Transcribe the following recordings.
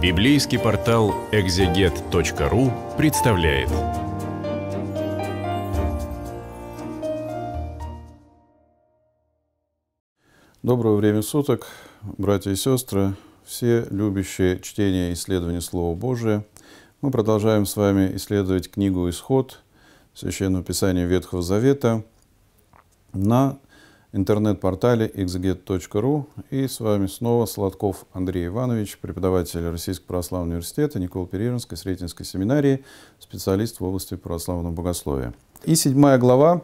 Библейский портал экзегет.ру представляет. Доброго времени суток, братья и сестры, все любящие чтение и исследование Слова Божия. Мы продолжаем с вами исследовать книгу «Исход» священное Писание Ветхого Завета на интернет-портале exeget.ru И с вами снова Сладков Андрей Иванович, преподаватель Российского православного университета Никола Переринской Сретенской семинарии, специалист в области православного богословия. И седьмая глава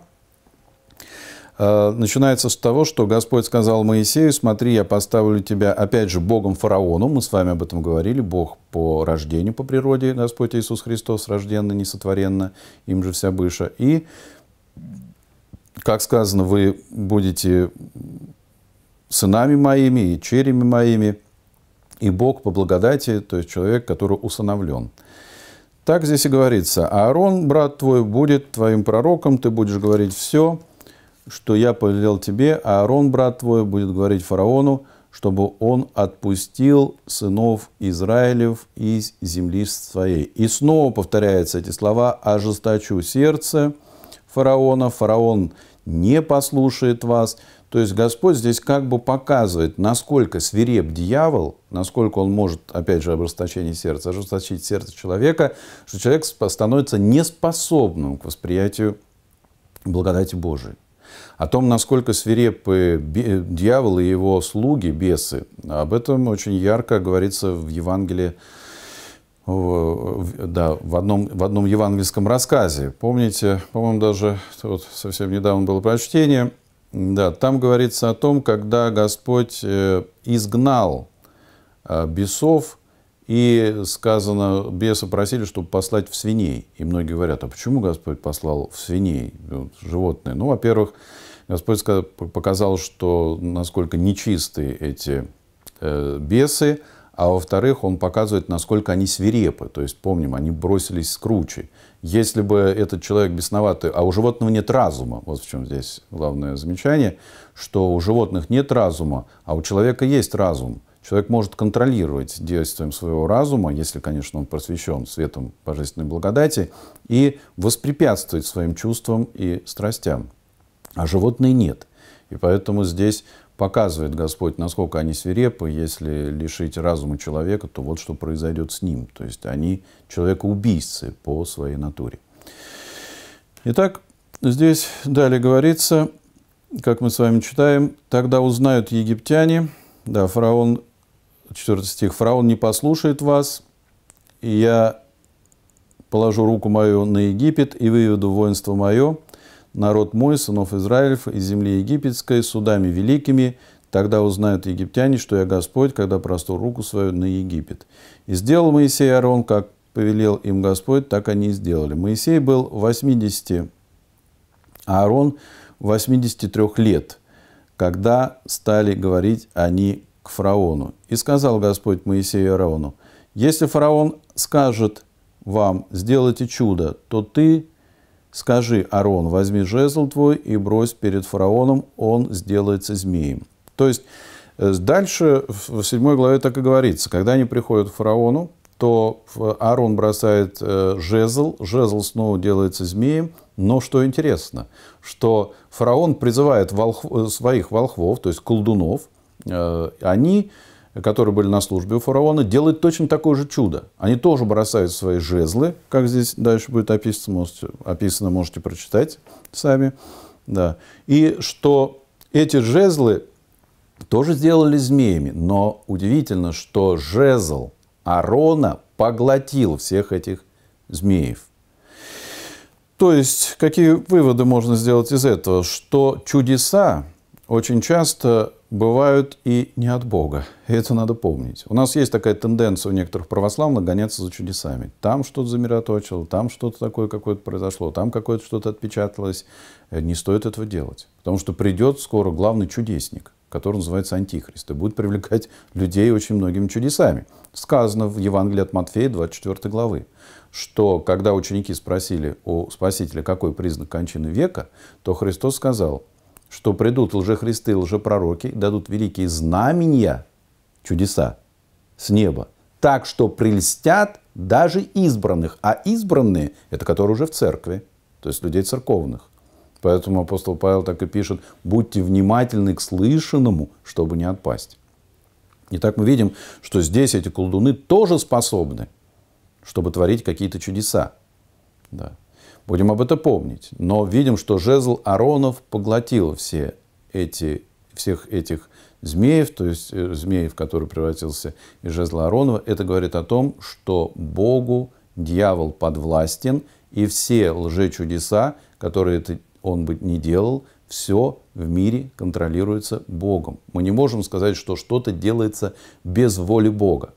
э, начинается с того, что Господь сказал Моисею, смотри, я поставлю тебя, опять же, Богом фараону, мы с вами об этом говорили, Бог по рождению, по природе, Господь Иисус Христос рожденно, несотворенно, им же вся быша, и как сказано, вы будете сынами моими и черями моими, и Бог по благодати, то есть человек, который усыновлен. Так здесь и говорится, Аарон, брат твой, будет твоим пророком, ты будешь говорить все, что я повелел тебе, а Аарон, брат твой, будет говорить фараону, чтобы он отпустил сынов Израилев из земли своей. И снова повторяются эти слова «ожесточу сердце», фараона, фараон не послушает вас. То есть Господь здесь как бы показывает, насколько свиреп дьявол, насколько он может, опять же, обрасточение сердца, ожесточить сердце человека, что человек становится неспособным к восприятию благодати Божией. О том, насколько свирепы дьявол и его слуги, бесы, об этом очень ярко говорится в Евангелии в, да, в, одном, в одном евангельском рассказе. Помните, по-моему, даже вот совсем недавно было прочтение. Да, там говорится о том, когда Господь э, изгнал э, бесов, и сказано, бесы просили, чтобы послать в свиней. И многие говорят, а почему Господь послал в свиней вот, животные? Ну, во-первых, Господь показал, что насколько нечистые эти э, бесы, а во-вторых, он показывает, насколько они свирепы. То есть, помним, они бросились с кручей. Если бы этот человек бесноватый, а у животного нет разума, вот в чем здесь главное замечание, что у животных нет разума, а у человека есть разум. Человек может контролировать действием своего разума, если, конечно, он просвещен светом божественной благодати, и воспрепятствовать своим чувствам и страстям. А животные нет. И поэтому здесь показывает Господь, насколько они свирепы. Если лишить разума человека, то вот что произойдет с ним. То есть они человекоубийцы по своей натуре. Итак, здесь далее говорится, как мы с вами читаем, «Тогда узнают египтяне». Да, фараон, 4 стих, «Фараон не послушает вас, и я положу руку мою на Египет и выведу воинство мое, народ мой, сынов Израилев, из земли египетской, судами великими, Тогда узнают египтяне, что я Господь, когда просту руку свою на Египет. И сделал Моисей Аарон, как повелел им Господь, так они и сделали. Моисей был 80, а Аарон 83 лет, когда стали говорить они к фараону. И сказал Господь Моисею и Аарону, если фараон скажет вам, сделайте чудо, то ты «Скажи, Арон, возьми жезл твой и брось перед фараоном, он сделается змеем». То есть э, дальше в 7 главе так и говорится, когда они приходят к фараону, то э, Арон бросает э, жезл, жезл снова делается змеем, но что интересно, что фараон призывает волх... своих волхвов, то есть колдунов, они которые были на службе у фараона, делают точно такое же чудо. Они тоже бросают свои жезлы, как здесь дальше будет описано, можете, описано, можете прочитать сами. Да. И что эти жезлы тоже сделали змеями, но удивительно, что жезл Арона поглотил всех этих змеев. То есть, какие выводы можно сделать из этого? Что чудеса очень часто бывают и не от Бога. И это надо помнить. У нас есть такая тенденция у некоторых православных гоняться за чудесами. Там что-то замироточило, там что-то такое какое-то произошло, там какое-то что-то отпечаталось. Э, не стоит этого делать. Потому что придет скоро главный чудесник, который называется Антихрист, и будет привлекать людей очень многими чудесами. Сказано в Евангелии от Матфея 24 главы, что когда ученики спросили у Спасителя, какой признак кончины века, то Христос сказал – что придут лжехристы, лжепророки, дадут великие знамения, чудеса с неба, так что прельстят даже избранных. А избранные – это которые уже в церкви, то есть людей церковных. Поэтому апостол Павел так и пишет, будьте внимательны к слышанному, чтобы не отпасть. Итак, мы видим, что здесь эти колдуны тоже способны, чтобы творить какие-то чудеса. Да. Будем об этом помнить. Но видим, что жезл Аронов поглотил все эти, всех этих змеев, то есть э, змеев, в который превратился из жезла Аронова. Это говорит о том, что Богу дьявол подвластен, и все лжечудеса, которые он бы не делал, все в мире контролируется Богом. Мы не можем сказать, что что-то делается без воли Бога.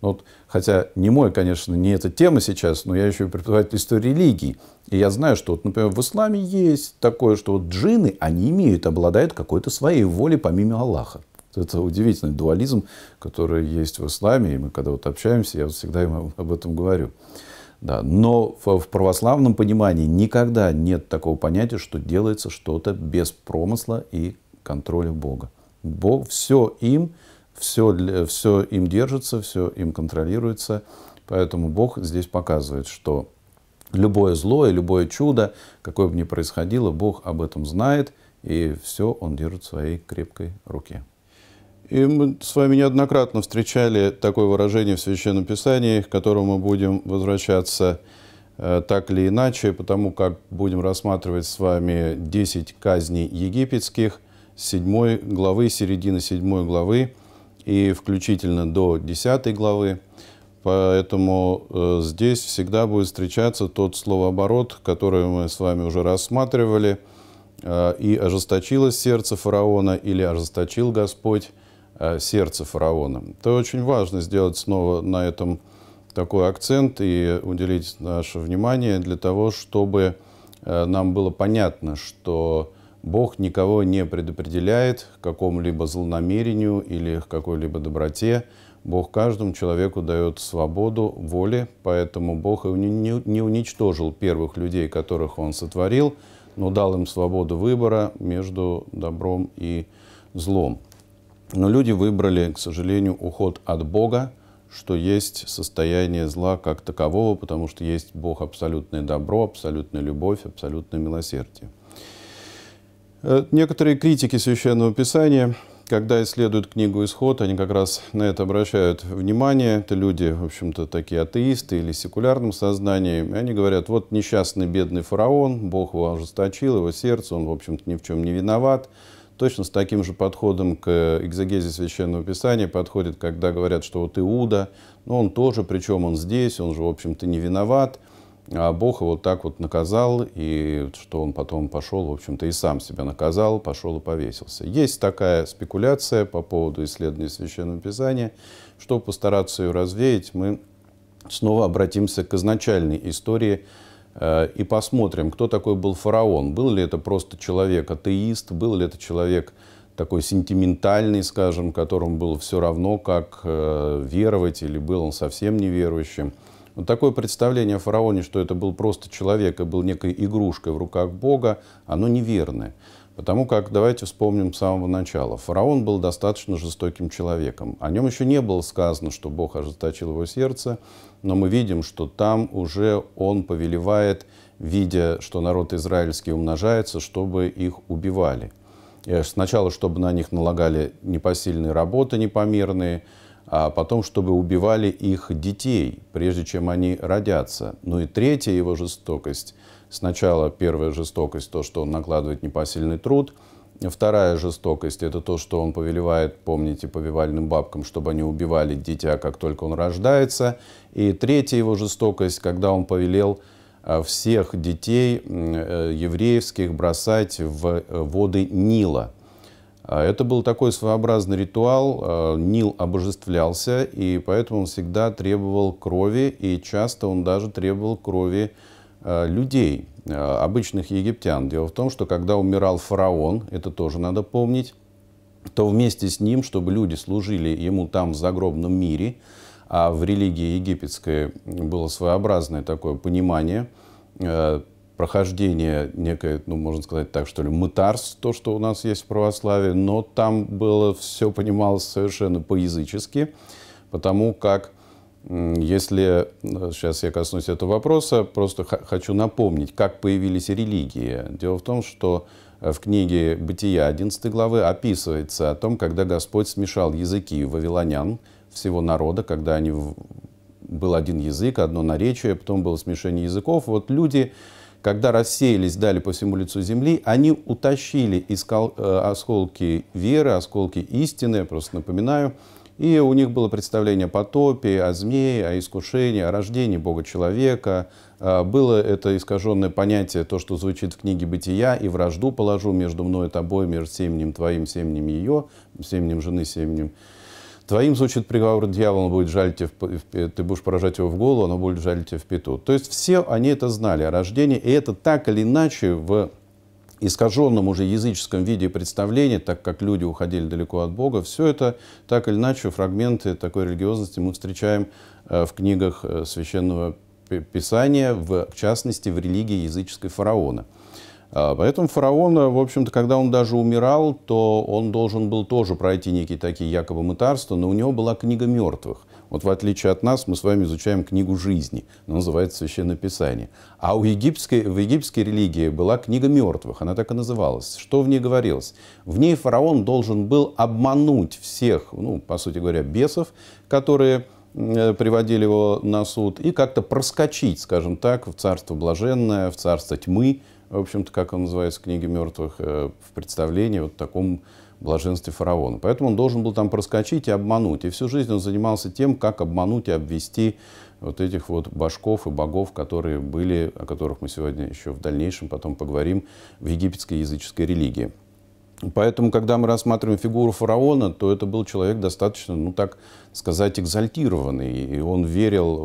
Ну, вот, хотя не мой, конечно, не эта тема сейчас, но я еще и преподаватель истории религий. И я знаю, что, вот, например, в исламе есть такое, что вот джины, они имеют, обладают какой-то своей волей помимо Аллаха. Это удивительный дуализм, который есть в исламе, и мы когда вот общаемся, я вот всегда им об этом говорю. Да, но в, в православном понимании никогда нет такого понятия, что делается что-то без промысла и контроля Бога. Бог все им, все, для, все им держится, все им контролируется. Поэтому Бог здесь показывает, что любое зло и любое чудо, какое бы ни происходило, Бог об этом знает, и все он держит в своей крепкой руке. И мы с вами неоднократно встречали такое выражение в Священном Писании, к которому мы будем возвращаться э, так или иначе, потому как будем рассматривать с вами 10 казней египетских, 7 главы, середины 7 главы и включительно до 10 главы. Поэтому э, здесь всегда будет встречаться тот словооборот, который мы с вами уже рассматривали. Э, «И ожесточилось сердце фараона» или «Ожесточил Господь э, сердце фараона». Это очень важно сделать снова на этом такой акцент и уделить наше внимание для того, чтобы э, нам было понятно, что Бог никого не предопределяет к какому-либо злонамерению или к какой-либо доброте. Бог каждому человеку дает свободу воли, поэтому Бог не уничтожил первых людей, которых Он сотворил, но дал им свободу выбора между добром и злом. Но люди выбрали, к сожалению, уход от Бога, что есть состояние зла как такового, потому что есть Бог абсолютное добро, абсолютная любовь, абсолютное милосердие. Э, некоторые критики Священного Писания, когда исследуют книгу «Исход», они как раз на это обращают внимание. Это люди, в общем-то, такие атеисты или секулярным сознанием. И они говорят, вот несчастный бедный фараон, Бог его ожесточил, его сердце, он, в общем-то, ни в чем не виноват. Точно с таким же подходом к экзогезе Священного Писания подходит, когда говорят, что вот Иуда, но ну, он тоже, причем он здесь, он же, в общем-то, не виноват а Бог его так вот наказал, и что он потом пошел, в общем-то, и сам себя наказал, пошел и повесился. Есть такая спекуляция по поводу исследования Священного Писания. Чтобы постараться ее развеять, мы снова обратимся к изначальной истории э, и посмотрим, кто такой был фараон. Был ли это просто человек атеист, был ли это человек такой сентиментальный, скажем, которому было все равно, как э, веровать, или был он совсем неверующим. верующим вот такое представление о фараоне, что это был просто человек и был некой игрушкой в руках Бога, оно неверное. Потому как, давайте вспомним с самого начала, фараон был достаточно жестоким человеком. О нем еще не было сказано, что Бог ожесточил его сердце, но мы видим, что там уже он повелевает, видя, что народ израильский умножается, чтобы их убивали. Э, сначала, чтобы на них налагали непосильные работы непомерные – а потом, чтобы убивали их детей, прежде чем они родятся. Ну и третья его жестокость. Сначала первая жестокость, то, что он накладывает непосильный труд. Вторая жестокость – это то, что он повелевает, помните, повивальным бабкам, чтобы они убивали дитя, как только он рождается. И третья его жестокость, когда он повелел а, всех детей э, еврейских бросать в э, воды Нила – а, это был такой своеобразный ритуал. А, Нил обожествлялся, и поэтому он всегда требовал крови, и часто он даже требовал крови а, людей, обычных египтян. Дело в том, что когда умирал фараон, это тоже надо помнить, то вместе с ним, чтобы люди служили ему там в загробном мире, а в религии египетской было своеобразное такое понимание э, – прохождение некое, ну, можно сказать так, что ли, мытарс, то, что у нас есть в православии, но там было все понималось совершенно по-язычески, потому как, если, э, сейчас я коснусь этого вопроса, просто хочу напомнить, как появились религии. Дело в том, что э, в книге «Бытия» 11 главы описывается о том, когда Господь смешал языки вавилонян, всего народа, когда они был один язык, одно наречие, потом было смешение языков. Вот люди, когда рассеялись, дали по всему лицу земли, они утащили из э, осколки веры, осколки истины, я просто напоминаю, и у них было представление о потопе, о змее, о искушении, о рождении Бога-человека. Э, было это искаженное понятие, то, что звучит в книге «Бытия», «И вражду положу между мной и тобой, между семенем твоим, семенем ее, семенем жены, семенем Твоим звучит приговор дьявола, будет жалить тебе в, ты будешь поражать его в голову, оно будет жалить тебе в пету. То есть все они это знали о а рождении, и это так или иначе в искаженном уже языческом виде представления, так как люди уходили далеко от Бога, все это так или иначе фрагменты такой религиозности мы встречаем э, в книгах э, священного писания, в частности в религии языческой фараона – а, поэтому фараон, в общем-то, когда он даже умирал, то он должен был тоже пройти некие такие якобы мытарства, но у него была книга мертвых. Вот в отличие от нас, мы с вами изучаем книгу жизни, она называется Священное Писание. А у египетской, в египетской религии была книга мертвых, она так и называлась. Что в ней говорилось? В ней фараон должен был обмануть всех, ну, по сути говоря, бесов, которые э, приводили его на суд, и как-то проскочить, скажем так, в царство блаженное, в царство тьмы, в общем-то, как он называется, книги мертвых, э, в представлении вот в таком блаженстве фараона. Поэтому он должен был там проскочить и обмануть. И всю жизнь он занимался тем, как обмануть и обвести вот этих вот башков и богов, которые были, о которых мы сегодня еще в дальнейшем потом поговорим, в египетской языческой религии. Поэтому, когда мы рассматриваем фигуру фараона, то это был человек достаточно, ну так сказать, экзальтированный. И он верил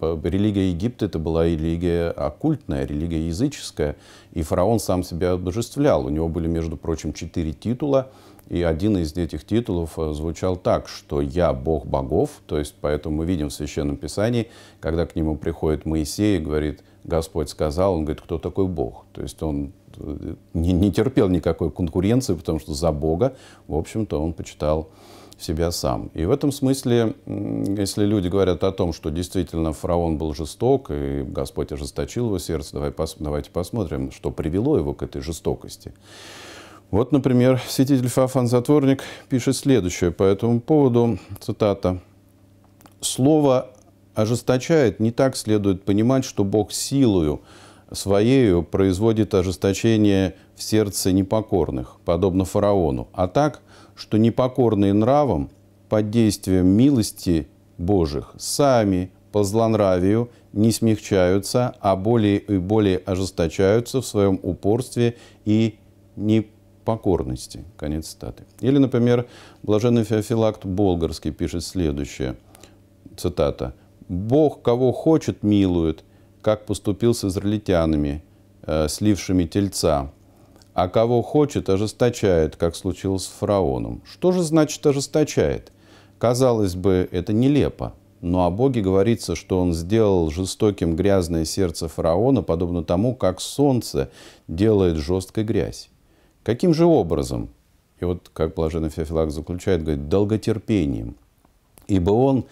в... Религия Египта это была религия оккультная, религия языческая. И фараон сам себя обожествлял. У него были, между прочим, четыре титула. И один из этих титулов э, звучал так, что «Я Бог богов», то есть поэтому мы видим в Священном Писании, когда к нему приходит Моисей и говорит «Господь сказал», он говорит «Кто такой Бог?». То есть он не, не терпел никакой конкуренции, потому что за Бога, в общем-то, он почитал себя сам. И в этом смысле, если люди говорят о том, что действительно фараон был жесток, и Господь ожесточил его сердце, давай пос, давайте посмотрим, что привело его к этой жестокости. Вот, например, святитель Фафан Затворник пишет следующее по этому поводу, цитата. «Слово ожесточает, не так следует понимать, что Бог силою своею производит ожесточение в сердце непокорных, подобно фараону, а так, что непокорные нравом под действием милости Божьих сами по злонравию не смягчаются, а более и более ожесточаются в своем упорстве и непокорности. Конец цитаты. Или, например, блаженный Феофилакт Болгарский пишет следующее, цитата, «Бог, кого хочет, милует, как поступил с израильтянами, э, слившими тельца. А кого хочет, ожесточает, как случилось с фараоном. Что же значит ожесточает? Казалось бы, это нелепо. Но о Боге говорится, что Он сделал жестоким грязное сердце фараона, подобно тому, как солнце делает жесткой грязь. Каким же образом? И вот, как Блаженный Феофилак заключает, говорит, долготерпением. Ибо Он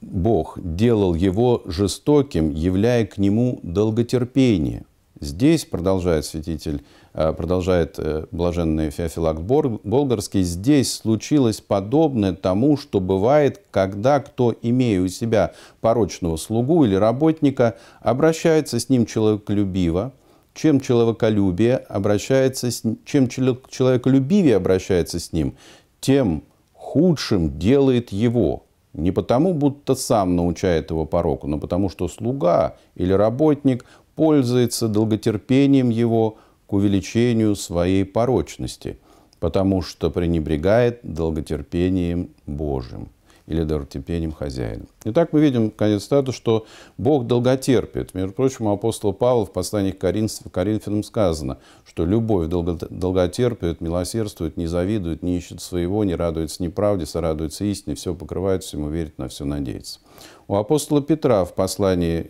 Бог делал его жестоким, являя к нему долготерпение. Здесь, продолжает святитель, э, продолжает э, блаженный Феофилак Болгарский, здесь случилось подобное тому, что бывает, когда кто, имея у себя порочного слугу или работника, обращается с ним человеколюбиво, чем человеколюбие обращается с, чем человеколюбивее обращается с ним, тем худшим делает его – не потому, будто сам научает его пороку, но потому, что слуга или работник пользуется долготерпением его к увеличению своей порочности, потому что пренебрегает долготерпением Божьим или долготерпением хозяина. Итак, мы видим, конец статуса, что Бог долготерпит. Между прочим, у апостола Павла в послании к Коринфянам, Коринфянам сказано, что любовь долготерпит, милосердствует, не завидует, не ищет своего, не радуется неправде, сорадуется истине, все покрывает, всему верит, на все надеется. У апостола Петра в послании,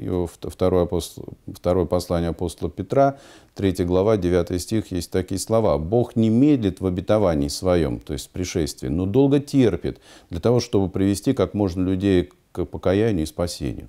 второе, второе послание апостола Петра, 3 глава, 9 стих, есть такие слова. «Бог не медлит в обетовании своем, то есть в пришествии, но долго терпит для того, чтобы привести как можно людей к покаянию и спасению.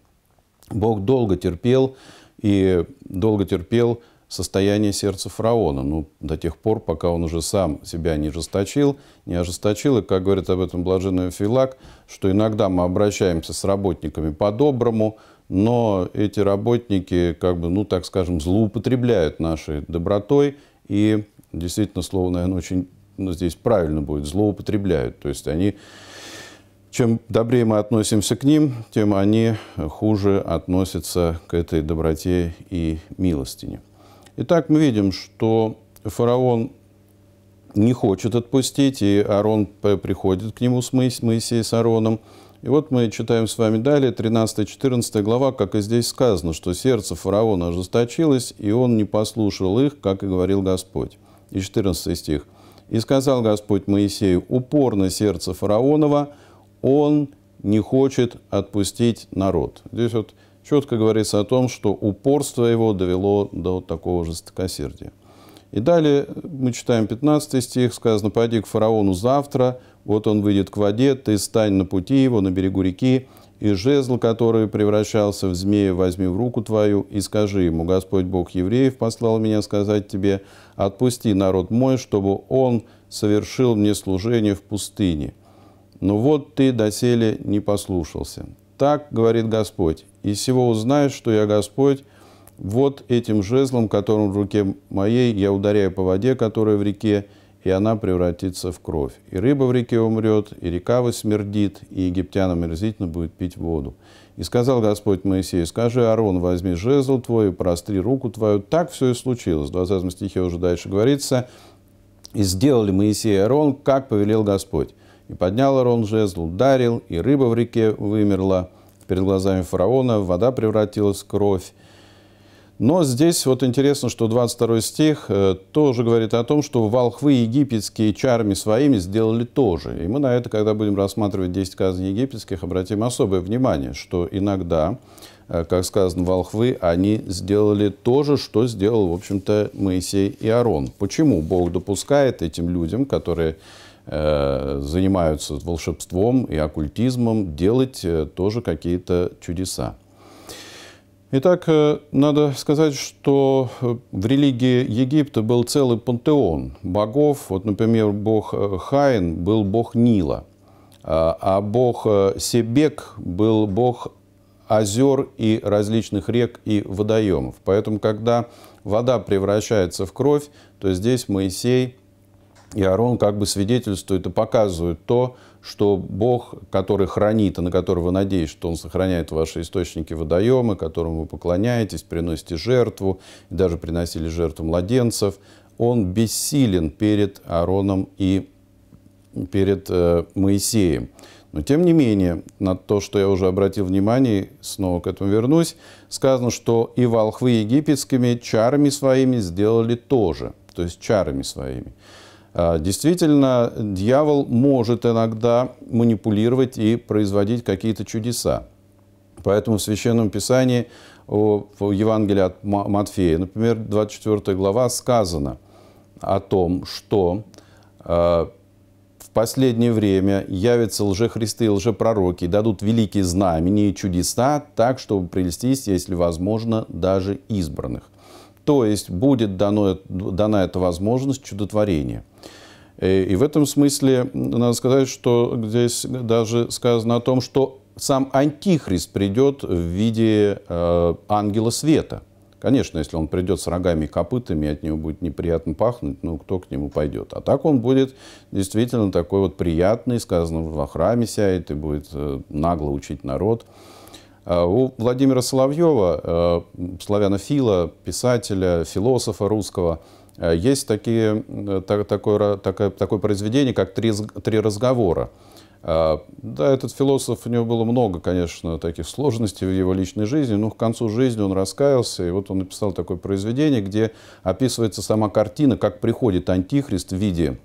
Бог долго терпел и долго терпел состояние сердца фараона, ну, до тех пор, пока он уже сам себя не ожесточил, не ожесточил, и, как говорит об этом блаженный Филак, что иногда мы обращаемся с работниками по-доброму, но эти работники, как бы, ну, так скажем, злоупотребляют нашей добротой, и действительно слово, наверное, очень ну, здесь правильно будет, злоупотребляют, то есть они чем добрее мы относимся к ним, тем они хуже относятся к этой доброте и милостине. Итак, мы видим, что фараон не хочет отпустить, и Арон приходит к нему с Моисеем, с Ароном. И вот мы читаем с вами далее, 13-14 глава, как и здесь сказано, что сердце фараона ожесточилось, и он не послушал их, как и говорил Господь. И 14 стих. «И сказал Господь Моисею, упорно сердце фараонова, он не хочет отпустить народ. Здесь вот четко говорится о том, что упорство его довело до такого жестокосердия. И далее мы читаем 15 стих, сказано, «Пойди к фараону завтра, вот он выйдет к воде, ты стань на пути его, на берегу реки, и жезл, который превращался в змею, возьми в руку твою, и скажи ему, Господь Бог евреев послал меня сказать тебе, отпусти народ мой, чтобы он совершил мне служение в пустыне». Но «Ну вот ты доселе не послушался. Так говорит Господь, и всего узнаешь, что я Господь, вот этим жезлом, которым в руке моей, я ударяю по воде, которая в реке, и она превратится в кровь. И рыба в реке умрет, и река высмердит, и египтянам мерзительно будет пить воду. И сказал Господь Моисею, скажи, Арон, возьми жезл твой, простри руку твою. Так все и случилось. В 20 стихе уже дальше говорится. И сделали Моисей и Арон, как повелел Господь. И поднял Арон жезл, ударил, и рыба в реке вымерла. Перед глазами фараона вода превратилась в кровь. Но здесь вот интересно, что 22 стих э, тоже говорит о том, что волхвы египетские чарами своими сделали тоже. И мы на это, когда будем рассматривать 10 казней египетских, обратим особое внимание, что иногда, э, как сказано, волхвы, они сделали то же, что сделал, в общем-то, Моисей и Арон. Почему Бог допускает этим людям, которые Э, занимаются волшебством и оккультизмом, делать э, тоже какие-то чудеса. Итак, э, надо сказать, что в религии Египта был целый пантеон богов. Вот, например, бог Хаин был бог Нила, а, а бог Себек был бог озер и различных рек и водоемов. Поэтому, когда вода превращается в кровь, то здесь Моисей – и Арон как бы свидетельствует и показывает то, что Бог, который хранит, и на которого вы надеетесь, что Он сохраняет ваши источники водоемы, которому вы поклоняетесь, приносите жертву, и даже приносили жертву младенцев, Он бессилен перед Аароном и перед э, Моисеем. Но тем не менее, на то, что я уже обратил внимание, снова к этому вернусь, сказано, что и волхвы египетскими чарами своими сделали тоже, то есть чарами своими. А, действительно, дьявол может иногда манипулировать и производить какие-то чудеса. Поэтому в Священном Писании, в Евангелии от Матфея, например, 24 глава, сказано о том, что а, в последнее время явятся лжехристы и лжепророки, дадут великие знамения и чудеса, так, чтобы прелестись, если возможно, даже избранных. То есть будет дано, дана эта возможность чудотворения. И в этом смысле надо сказать, что здесь даже сказано о том, что сам антихрист придет в виде э, ангела света. Конечно, если он придет с рогами и копытами, от него будет неприятно пахнуть, ну, кто к нему пойдет? А так он будет действительно такой вот приятный, сказано, во храме сядет и будет э, нагло учить народ. А у Владимира Соловьева, э, славянофила, писателя, философа русского – Э, есть такие, э, так, такое, такое, такое произведение, как «Три, «Три разговора». Э, да, этот философ, у него было много, конечно, таких сложностей в его личной жизни, но к концу жизни он раскаялся, и вот он написал такое произведение, где описывается сама картина, как приходит антихрист в виде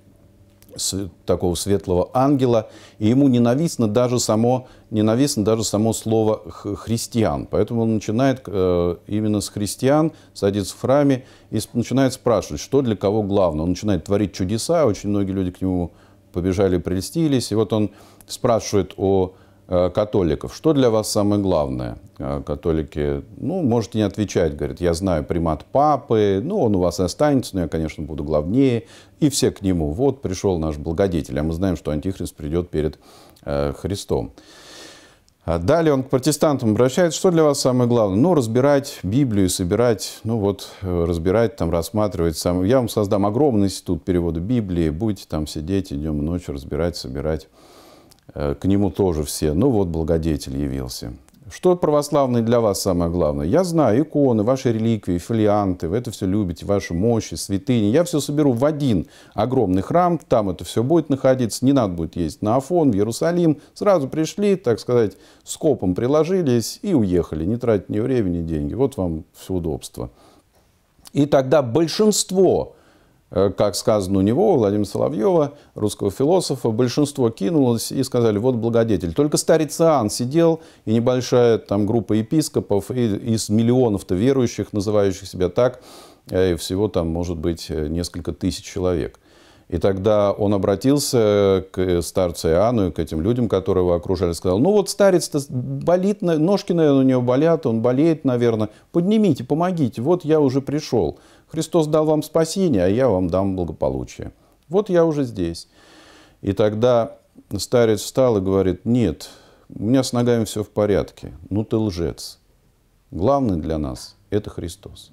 такого светлого ангела, и ему ненавистно даже само, ненавистно даже само слово «христиан». Поэтому он начинает э, именно с христиан, садится в храме и начинает спрашивать, что для кого главное. Он начинает творить чудеса, очень многие люди к нему побежали, прельстились. И вот он спрашивает о Э, католиков. Что для вас самое главное? Э, католики, ну, можете не отвечать, говорят, я знаю примат папы, ну, он у вас останется, но я, конечно, буду главнее. И все к нему. Вот пришел наш благодетель. А мы знаем, что антихрист придет перед э, Христом. А далее он к протестантам обращается. Что для вас самое главное? Ну, разбирать Библию, собирать, ну вот, э, разбирать, там, рассматривать. Сам... Я вам создам огромный институт перевода Библии. Будете там сидеть и днем и ночью разбирать, собирать Э, к нему тоже все, ну вот благодетель явился. Что православный для вас самое главное? Я знаю иконы, ваши реликвии, фолианты, вы это все любите, ваши мощи, святыни. Я все соберу в один огромный храм, там это все будет находиться, не надо будет ездить на Афон, в Иерусалим. Сразу пришли, так сказать, скопом приложились и уехали, не тратить ни времени, ни деньги. Вот вам все удобство. И тогда большинство Э, как сказано у него, у Владимира Соловьева, русского философа, большинство кинулось и сказали, вот благодетель. Только старец Иоанн сидел, и небольшая там группа епископов и из миллионов-то верующих, называющих себя так, э, и всего там может быть э, несколько тысяч человек. И тогда он обратился к старцу Иоанну и к этим людям, которые его окружали, сказал, ну вот старец-то болит, ножки, наверное, у него болят, он болеет, наверное, поднимите, помогите, вот я уже пришел. Христос дал вам спасение, а я вам дам благополучие. Вот я уже здесь. И тогда старец встал и говорит, нет, у меня с ногами все в порядке, ну ты лжец. Главный для нас – это Христос.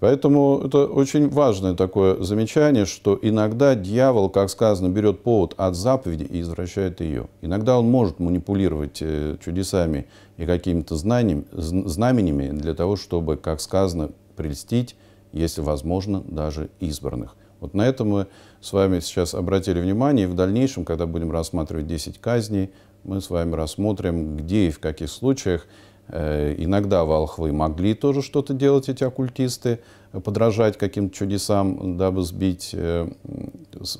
Поэтому это очень важное такое замечание, что иногда дьявол, как сказано, берет повод от заповеди и извращает ее. Иногда он может манипулировать э, чудесами и какими-то знамениями для того, чтобы, как сказано, прельстить если возможно, даже избранных. Вот на этом мы с вами сейчас обратили внимание, и в дальнейшем, когда будем рассматривать 10 казней, мы с вами рассмотрим, где и в каких случаях э, иногда волхвы могли тоже что-то делать, эти оккультисты, подражать каким-то чудесам, дабы сбить э,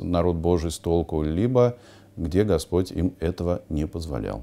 народ Божий с толку, либо где Господь им этого не позволял.